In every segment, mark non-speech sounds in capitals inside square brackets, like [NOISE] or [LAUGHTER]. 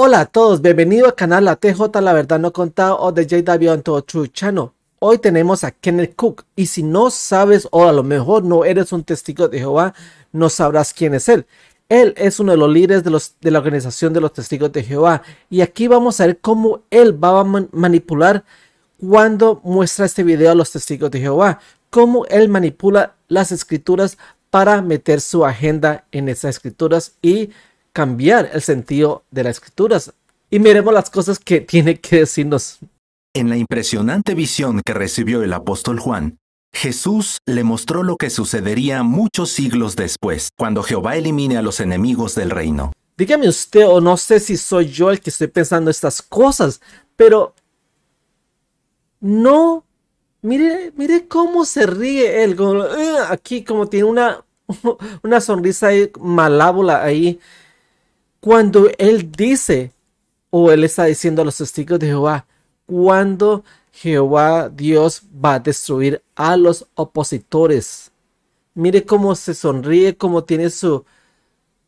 Hola a todos, bienvenido al canal La TJ La Verdad No contado o de JW on True Channel. Hoy tenemos a Kenneth Cook y si no sabes o a lo mejor no eres un testigo de Jehová, no sabrás quién es él. Él es uno de los líderes de, los, de la organización de los testigos de Jehová y aquí vamos a ver cómo él va a manipular cuando muestra este video a los testigos de Jehová, cómo él manipula las escrituras para meter su agenda en esas escrituras y cambiar el sentido de las escrituras y miremos las cosas que tiene que decirnos. En la impresionante visión que recibió el apóstol Juan, Jesús le mostró lo que sucedería muchos siglos después, cuando Jehová elimine a los enemigos del reino. Dígame usted, o no sé si soy yo el que estoy pensando estas cosas, pero no, mire, mire cómo se ríe él, aquí como tiene una, [LAUGHS] una sonrisa malábula malábola ahí. Cuando él dice, o él está diciendo a los testigos de Jehová, cuando Jehová Dios va a destruir a los opositores. Mire cómo se sonríe, cómo tiene su...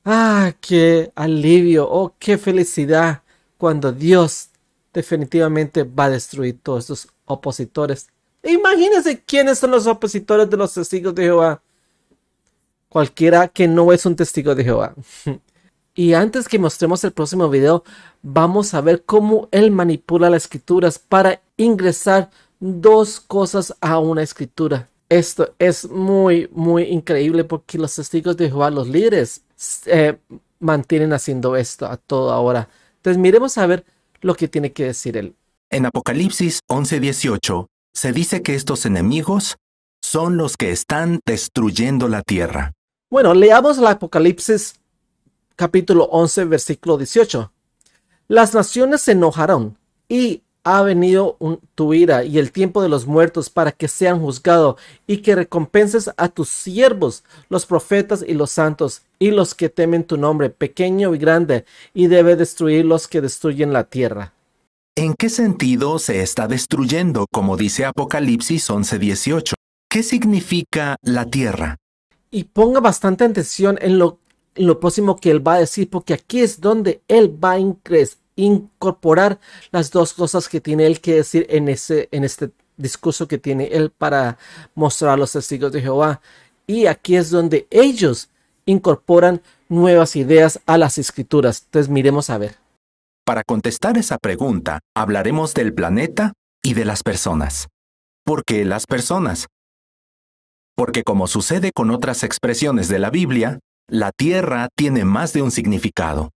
¡Ah, qué alivio! ¡Oh, qué felicidad! Cuando Dios definitivamente va a destruir todos estos opositores. Imagínense quiénes son los opositores de los testigos de Jehová. Cualquiera que no es un testigo de Jehová. [LAUGHS] Y antes que mostremos el próximo video, vamos a ver cómo él manipula las escrituras para ingresar dos cosas a una escritura. Esto es muy, muy increíble porque los testigos de Jehová, los líderes, eh, mantienen haciendo esto a toda hora. Entonces miremos a ver lo que tiene que decir él. En Apocalipsis 11:18 se dice que estos enemigos son los que están destruyendo la tierra. Bueno, leamos la Apocalipsis capítulo 11, versículo 18. Las naciones se enojaron y ha venido tu ira y el tiempo de los muertos para que sean juzgados y que recompenses a tus siervos, los profetas y los santos y los que temen tu nombre, pequeño y grande, y debe destruir los que destruyen la tierra. ¿En qué sentido se está destruyendo, como dice Apocalipsis 18 ¿Qué significa la tierra? Y ponga bastante atención en lo lo próximo que él va a decir, porque aquí es donde él va a incorporar las dos cosas que tiene él que decir en, ese, en este discurso que tiene él para mostrar a los testigos de Jehová. Y aquí es donde ellos incorporan nuevas ideas a las escrituras. Entonces miremos a ver. Para contestar esa pregunta, hablaremos del planeta y de las personas. ¿Por qué las personas? Porque como sucede con otras expresiones de la Biblia, la tierra tiene más de un significado.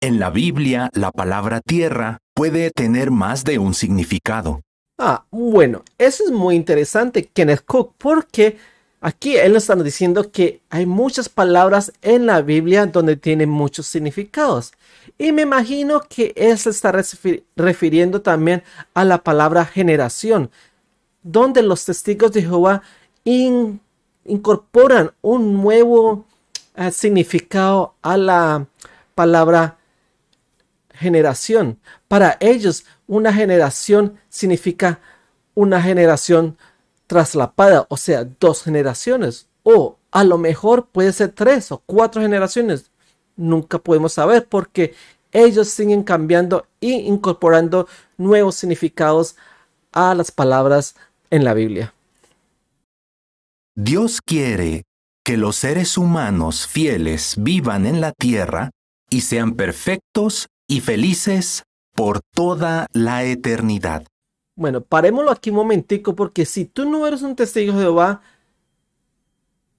En la Biblia, la palabra tierra puede tener más de un significado. Ah, bueno, eso es muy interesante, Kenneth Cook, porque aquí él está diciendo que hay muchas palabras en la Biblia donde tienen muchos significados. Y me imagino que él se está refiriendo también a la palabra generación, donde los testigos de Jehová incorporan un nuevo significado a la palabra generación. Para ellos, una generación significa una generación traslapada, o sea, dos generaciones, o a lo mejor puede ser tres o cuatro generaciones. Nunca podemos saber porque ellos siguen cambiando e incorporando nuevos significados a las palabras en la Biblia. Dios quiere que los seres humanos fieles vivan en la tierra y sean perfectos y felices por toda la eternidad. Bueno, parémoslo aquí un momentico porque si tú no eres un testigo de Jehová,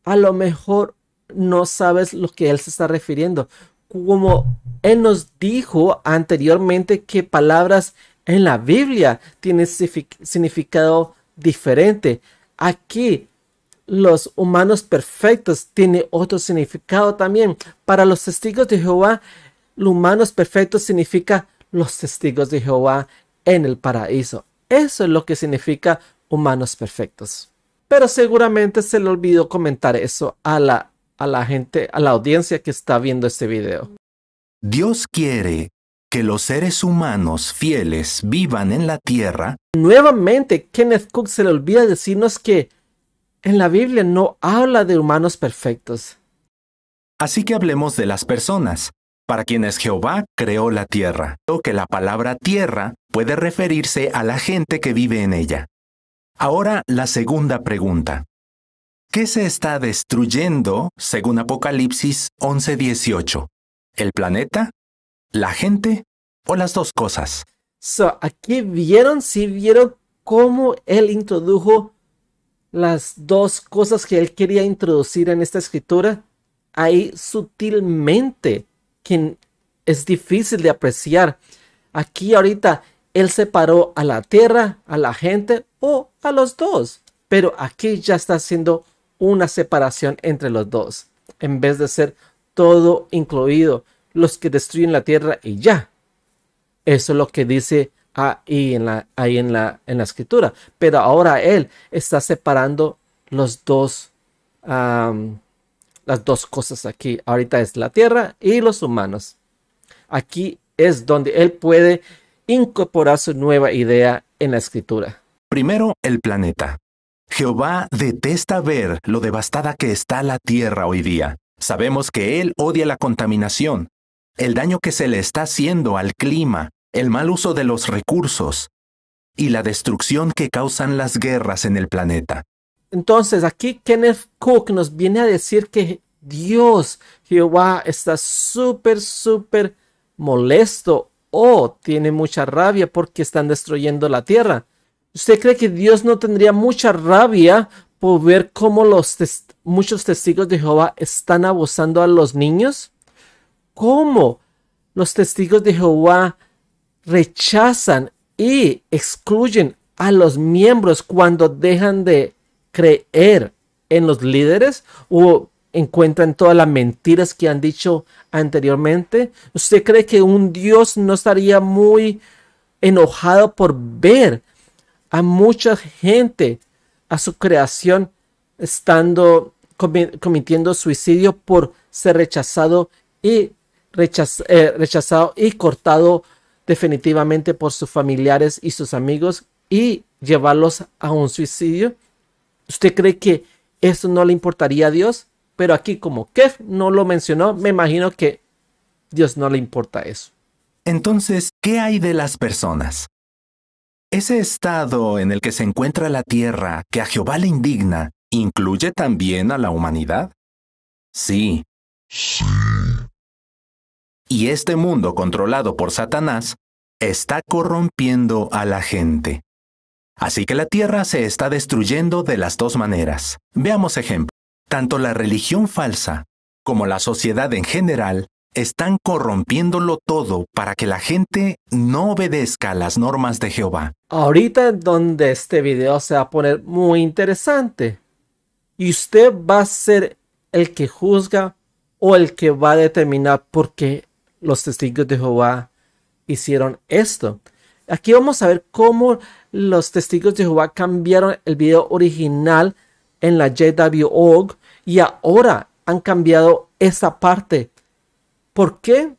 a lo mejor no sabes lo que él se está refiriendo. Como él nos dijo anteriormente que palabras en la Biblia tienen significado diferente. Aquí los humanos perfectos tiene otro significado también. Para los testigos de Jehová, los humanos perfectos significa los testigos de Jehová en el paraíso. Eso es lo que significa humanos perfectos. Pero seguramente se le olvidó comentar eso a la, a la gente, a la audiencia que está viendo este video. Dios quiere que los seres humanos fieles vivan en la tierra. Nuevamente, Kenneth Cook se le olvida decirnos que en la Biblia no habla de humanos perfectos. Así que hablemos de las personas, para quienes Jehová creó la tierra. o que la palabra tierra puede referirse a la gente que vive en ella. Ahora la segunda pregunta. ¿Qué se está destruyendo, según Apocalipsis 11:18? ¿El planeta? ¿La gente? ¿O las dos cosas? aquí vieron, si vieron cómo él introdujo las dos cosas que él quería introducir en esta escritura ahí sutilmente, que es difícil de apreciar. Aquí ahorita él separó a la tierra, a la gente o a los dos, pero aquí ya está haciendo una separación entre los dos, en vez de ser todo incluido, los que destruyen la tierra y ya. Eso es lo que dice Ah, ahí en la, ahí en la, escritura. Pero ahora él está separando los dos, las dos cosas aquí. Ahorita es la tierra y los humanos. Aquí es donde él puede incorporar su nueva idea en la escritura. Primero, el planeta. Jehová detesta ver lo devastada que está la tierra hoy día. Sabemos que Él odia la contaminación, el daño que se le está haciendo al clima, el mal uso de los recursos y la destrucción que causan las guerras en el planeta. Entonces aquí Kenneth Cook nos viene a decir que Dios, Jehová, está súper, súper molesto o tiene mucha rabia porque están destruyendo la tierra. ¿Usted cree que Dios no tendría mucha rabia por ver cómo los muchos testigos de Jehová están abusando a los niños? ¿Cómo los testigos de Jehová rechazan y excluyen a los miembros cuando dejan de creer en los líderes o encuentran todas las mentiras que han dicho anteriormente? ¿Usted cree que un Dios no estaría muy enojado por ver a mucha gente, a su creación, estando cometiendo suicidio por ser rechazado y, eh, rechazado y cortado definitivamente por sus familiares y sus amigos y llevarlos a un suicidio? ¿Usted cree que eso no le importaría a Dios? Pero aquí como Kef no lo mencionó, me imagino que Dios no le importa eso. Entonces, ¿qué hay de las personas? Ese estado en el que se encuentra la tierra que a Jehová le indigna, ¿incluye también a la humanidad? Sí. Sí y este mundo controlado por Satanás está corrompiendo a la gente. Así que la tierra se está destruyendo de las dos maneras. Veamos ejemplo. Tanto la religión falsa como la sociedad en general están corrompiéndolo todo para que la gente no obedezca las normas de Jehová. Ahorita es donde este video se va a poner muy interesante. Y usted va a ser el que juzga o el que va a determinar por qué los testigos de Jehová hicieron esto. Aquí vamos a ver cómo los testigos de Jehová cambiaron el video original en la JWOG y ahora han cambiado esa parte. ¿Por qué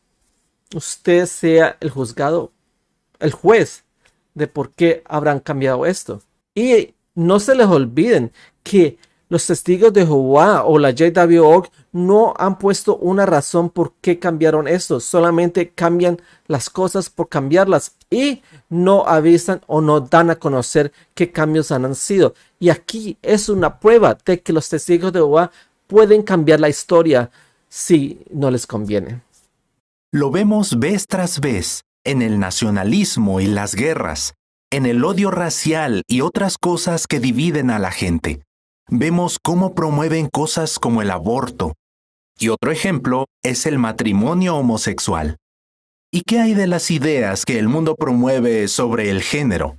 usted sea el juzgado, el juez de por qué habrán cambiado esto? Y no se les olviden que los testigos de Jehová o la JWOG no han puesto una razón por qué cambiaron esto, solamente cambian las cosas por cambiarlas y no avisan o no dan a conocer qué cambios han sido. Y aquí es una prueba de que los testigos de Jehová pueden cambiar la historia si no les conviene. Lo vemos vez tras vez en el nacionalismo y las guerras, en el odio racial y otras cosas que dividen a la gente vemos cómo promueven cosas como el aborto. Y otro ejemplo es el matrimonio homosexual. ¿Y qué hay de las ideas que el mundo promueve sobre el género?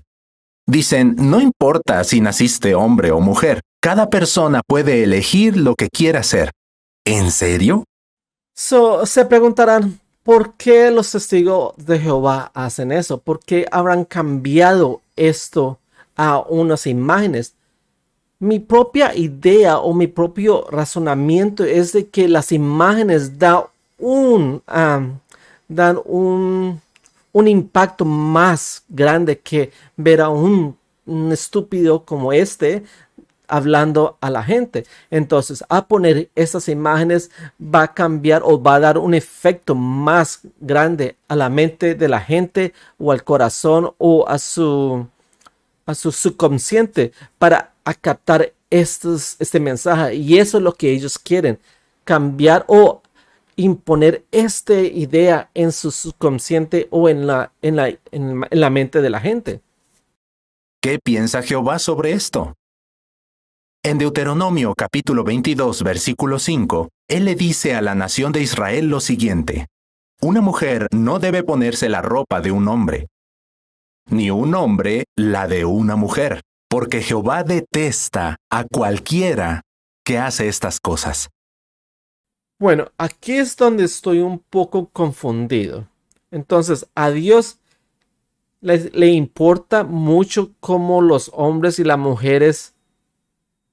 Dicen, no importa si naciste hombre o mujer, cada persona puede elegir lo que quiera ser. ¿En serio? se preguntarán, ¿por qué los testigos de Jehová hacen eso? ¿Por qué habrán cambiado esto a unas imágenes? mi propia idea o mi propio razonamiento es de que las imágenes un, dan un, impacto más grande que ver a un, estúpido como este hablando a la gente. Entonces, a poner esas imágenes va a cambiar o va a dar un efecto más grande a la mente de la gente o al corazón o a su a su subconsciente para captar estos, este mensaje. Y eso es lo que ellos quieren, cambiar o imponer esta idea en su subconsciente o en la, en la, en la mente de la gente. ¿Qué piensa Jehová sobre esto? En Deuteronomio capítulo 22 versículo 5, Él le dice a la nación de Israel lo siguiente. Una mujer no debe ponerse la ropa de un hombre, ni un hombre la de una mujer, porque Jehová detesta a cualquiera que hace estas cosas. Bueno, aquí es donde estoy un poco confundido. Entonces, a Dios le, importa mucho cómo los hombres y las mujeres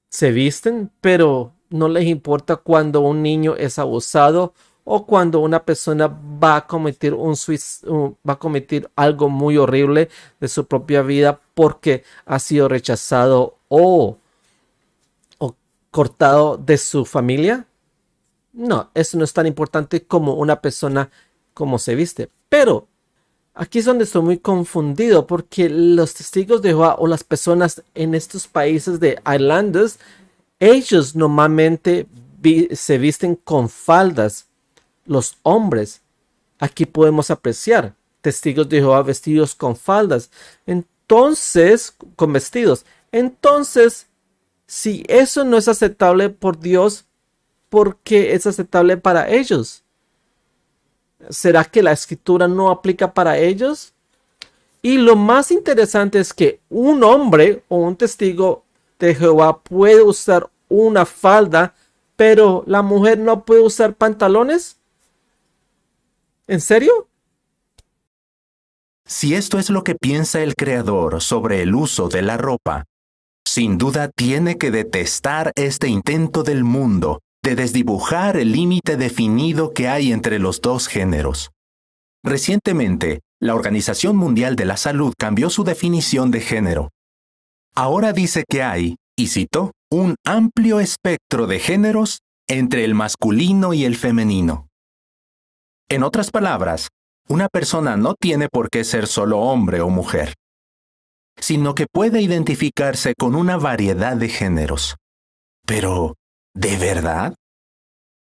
se visten, pero no les importa cuando un niño es abusado o cuando una persona va a cometer un va a cometer algo muy horrible de su propia vida porque ha sido rechazado o, o cortado de su familia. No, eso no es tan importante como una persona como se viste. Pero aquí es donde estoy muy confundido porque los testigos de Jehová o las personas en estos países de Irlanda, ellos normalmente se visten con faldas los hombres. Aquí podemos apreciar testigos de Jehová vestidos con faldas, entonces, con vestidos. Entonces, si eso no es aceptable por Dios, ¿por qué es aceptable para ellos? ¿Será que la escritura no aplica para ellos? Y lo más interesante es que un hombre o un testigo de Jehová puede usar una falda, pero la mujer no puede usar pantalones. ¿En serio? Si esto es lo que piensa el creador sobre el uso de la ropa, sin duda tiene que detestar este intento del mundo de desdibujar el límite definido que hay entre los dos géneros. Recientemente, la Organización Mundial de la Salud cambió su definición de género. Ahora dice que hay, y citó, un amplio espectro de géneros entre el masculino y el femenino. En otras palabras, una persona no tiene por qué ser solo hombre o mujer, sino que puede identificarse con una variedad de géneros. Pero, ¿de verdad?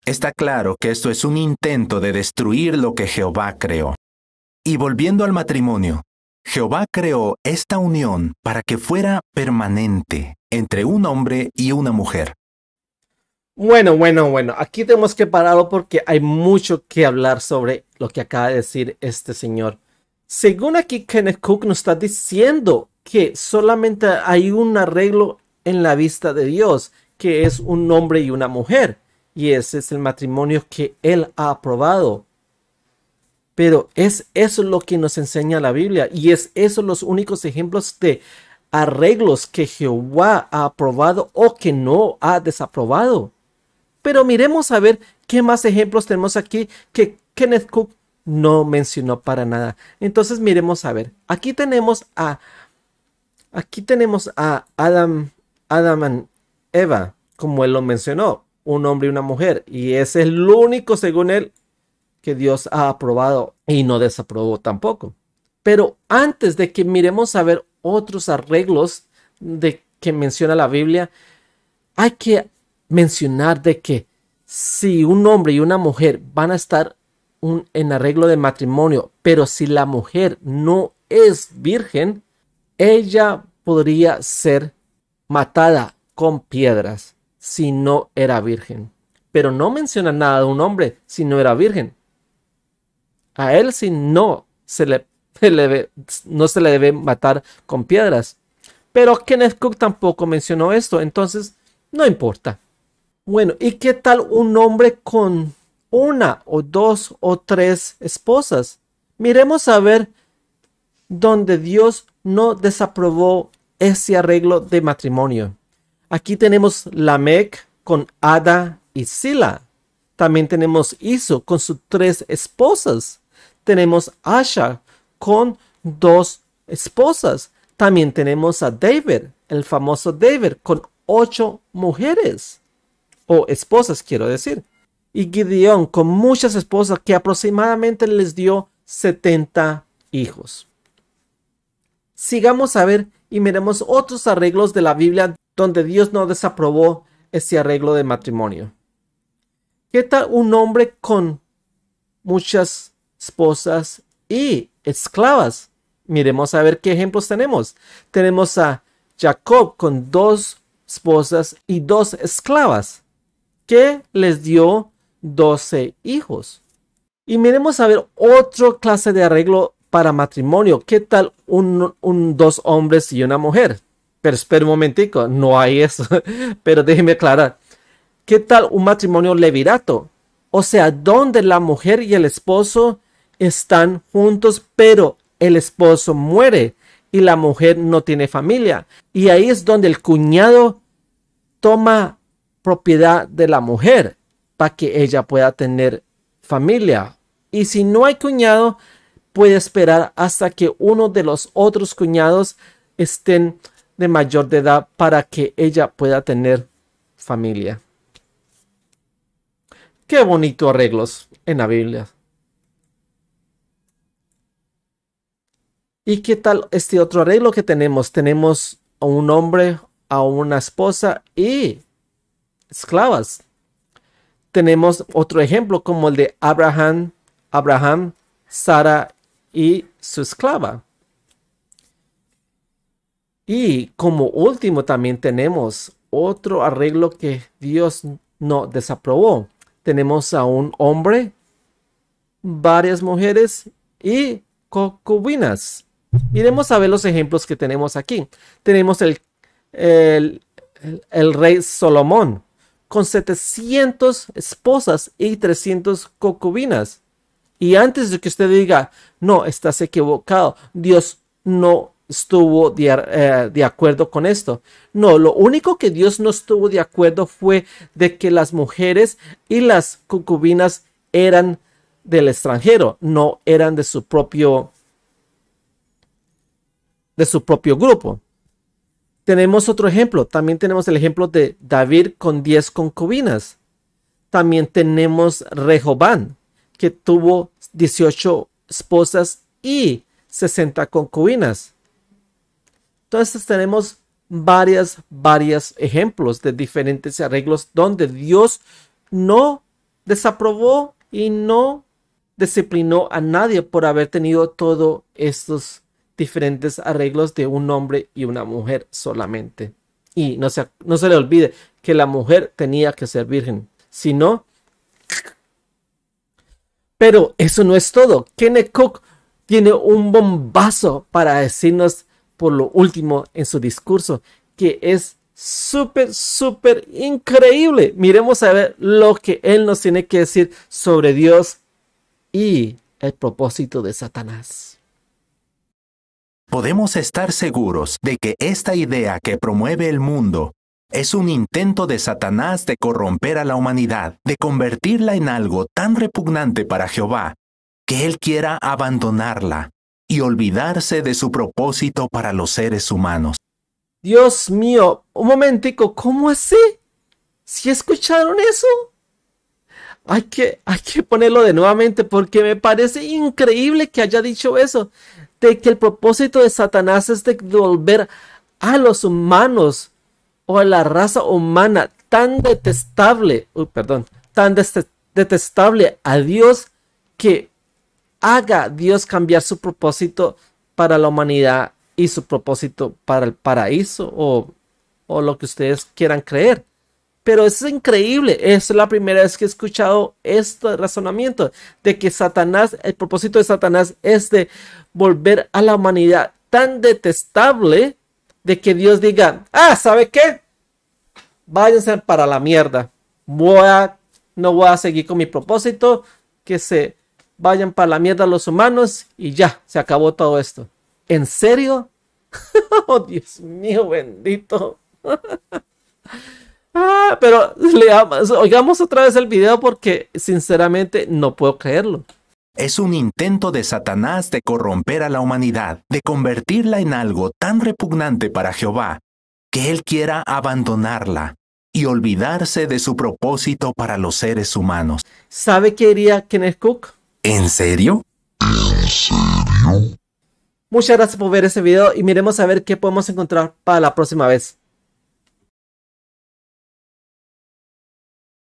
Está claro que esto es un intento de destruir lo que Jehová creó. Y volviendo al matrimonio, Jehová creó esta unión para que fuera permanente entre un hombre y una mujer. Bueno, bueno, bueno, aquí tenemos que pararlo porque hay mucho que hablar sobre lo que acaba de decir este señor. Según aquí Kenneth Cook nos está diciendo que solamente hay un arreglo en la vista de Dios, que es un hombre y una mujer, y ese es el matrimonio que él ha aprobado. Pero es eso lo que nos enseña la Biblia y es eso los únicos ejemplos de arreglos que Jehová ha aprobado o que no ha desaprobado. Pero miremos a ver qué más ejemplos tenemos aquí que Kenneth Cook no mencionó para nada. Entonces miremos a ver. Aquí tenemos a aquí tenemos a Adam Adam and Eva, como él lo mencionó, un hombre y una mujer y ese es el único según él que Dios ha aprobado y no desaprobó tampoco. Pero antes de que miremos a ver otros arreglos de que menciona la Biblia, hay que mencionar de que si un hombre y una mujer van a estar en arreglo de matrimonio, pero si la mujer no es virgen, ella podría ser matada con piedras si no era virgen. Pero no menciona nada de un hombre si no era virgen. A él si no se le, no se le debe matar con piedras. Pero Kenneth Cook tampoco mencionó esto, entonces no importa. Bueno, ¿y qué tal un hombre con una o dos o tres esposas? Miremos a ver donde Dios no desaprobó ese arreglo de matrimonio. Aquí tenemos Lamec con Ada y Sila. También tenemos Iso con sus tres esposas. Tenemos Asha con dos esposas. También tenemos a David, el famoso David, con ocho mujeres o esposas quiero decir. Y Gideón con muchas esposas que aproximadamente les dio 70 hijos. Sigamos a ver y miremos otros arreglos de la Biblia donde Dios no desaprobó ese arreglo de matrimonio. ¿Qué tal un hombre con muchas esposas y esclavas? Miremos a ver qué ejemplos tenemos. Tenemos a Jacob con dos esposas y dos esclavas que les dio 12 hijos. Y miremos a ver otra clase de arreglo para matrimonio. ¿Qué tal un, dos hombres y una mujer? Pero espera un momentico, no hay eso. [LAUGHS] Pero déjeme aclarar. ¿Qué tal un matrimonio levirato? O sea, donde la mujer y el esposo están juntos, pero el esposo muere y la mujer no tiene familia. Y ahí es donde el cuñado toma propiedad de la mujer para que ella pueda tener familia. Y si no hay cuñado, puede esperar hasta que uno de los otros cuñados estén de mayor de edad para que ella pueda tener familia. Qué bonito arreglos en la Biblia. ¿Y qué tal este otro arreglo que tenemos? Tenemos a un hombre, a una esposa y esclavas. Tenemos otro ejemplo como el de Abraham, Abraham, Sara y su esclava. Y como último también tenemos otro arreglo que Dios no desaprobó. Tenemos a un hombre, varias mujeres y concubinas. iremos a ver los ejemplos que tenemos aquí. Tenemos el, el, el, el rey Solomón con 700 esposas y 300 concubinas. Y antes de que usted diga, no, estás equivocado, Dios no estuvo de, eh, de, acuerdo con esto. No, lo único que Dios no estuvo de acuerdo fue de que las mujeres y las concubinas eran del extranjero, no eran de su propio de su propio grupo. Tenemos otro ejemplo, también tenemos el ejemplo de David con 10 concubinas. También tenemos Rehobán, que tuvo 18 esposas y 60 concubinas. Entonces tenemos varias, varias ejemplos de diferentes arreglos donde Dios no desaprobó y no disciplinó a nadie por haber tenido todos estos diferentes arreglos de un hombre y una mujer solamente. Y no se, no se le olvide que la mujer tenía que ser virgen, si no... Pero eso no es todo. Kenneth Cook tiene un bombazo para decirnos por lo último en su discurso, que es súper, súper increíble. Miremos a ver lo que él nos tiene que decir sobre Dios y el propósito de Satanás podemos estar seguros de que esta idea que promueve el mundo es un intento de Satanás de corromper a la humanidad, de convertirla en algo tan repugnante para Jehová, que Él quiera abandonarla y olvidarse de su propósito para los seres humanos. Dios mío, un momentico, ¿cómo así? ¿Si escucharon eso? Hay que, hay que ponerlo de nuevamente porque me parece increíble que haya dicho eso de que el propósito de Satanás es de devolver a los humanos o a la raza humana tan detestable, perdón, tan detestable a Dios que haga Dios cambiar su propósito para la humanidad y su propósito para el paraíso o, o lo que ustedes quieran creer. Pero es increíble, es la primera vez que he escuchado este razonamiento de que Satanás, el propósito de Satanás es de volver a la humanidad tan detestable de que Dios diga, ah, ¿sabe qué? Váyanse para la mierda. Voy no voy a seguir con mi propósito, que se vayan para la mierda los humanos y ya, se acabó todo esto. ¿En serio? [LAUGHS] oh, Dios mío, bendito. [LAUGHS] Ah, pero [LAUGHS] oigamos otra vez el video porque sinceramente no puedo creerlo. Es un intento de Satanás de corromper a la humanidad, de convertirla en algo tan repugnante para Jehová, que Él quiera abandonarla y olvidarse de su propósito para los seres humanos. ¿Sabe qué diría Kenneth Cook? ¿En serio? ¿En serio? Muchas gracias por ver ese video y miremos a ver qué podemos encontrar para la próxima vez.